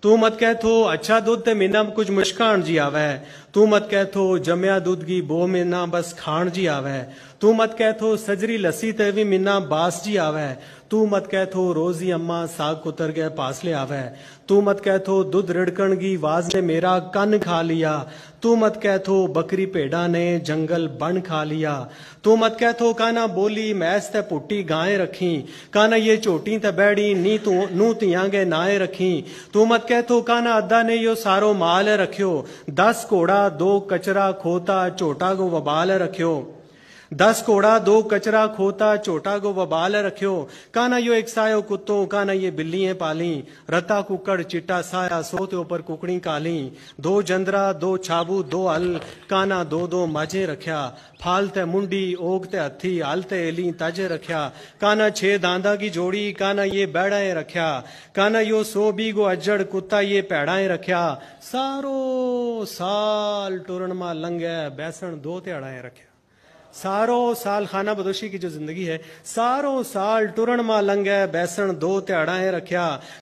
تو مت کہ تھو اچھا تے تین کچھ مشکان جی دودھ گی بو جمیا بس کھان جی آوا تت کہ سجری لسی بھی می باس جی آو تو مت کہ تھو روزی اما ساگ کتر گئے پاس لے آوے تو مت دودھ رڑکن گی واز نے میرا کن کھا لیا تو مت بکری پیڑا نے جنگل بن کھا لیا مت کے تھو کانا بولی میس گائیں رکھیں کانا یہ چوٹی نو تیاں گے نائیں رکھیں تو تت کہو کانا ادا نے یو سارو مال رکھیو دس کوڑا دو کچرا کھوتا چوٹا گو وبال رکھیو دس کوڑا دو کچرا کھوتا چھوٹا گو بال رکھیو یو ایک سایو کتوں کا نہ یہ بلیاں پالی رتا ککڑ چٹا سایا سوتے اوپر ککڑی کالی دو جندرا دو چھابو دو ال کا نہ دو ماجے تے منڈی اوگ تے ہتھی ہل تے ایلی تاجے رکھیا کا نہ چھ داندا کی جوڑی کا نہ یہ بیڑائیں رکھیا کا نہ یو سو بی گو اجڑ کتا یہ پیڑائیں رکھیا سارو سال ٹورنما لنگے بیسن دو تے اڑائیں رکھیا ساروں سال خانہ بدوشی کی جو زندگی ہے ساروں سال ٹورن ماں لنگ ہے بیسن دو تیاڑا ہے رکھیا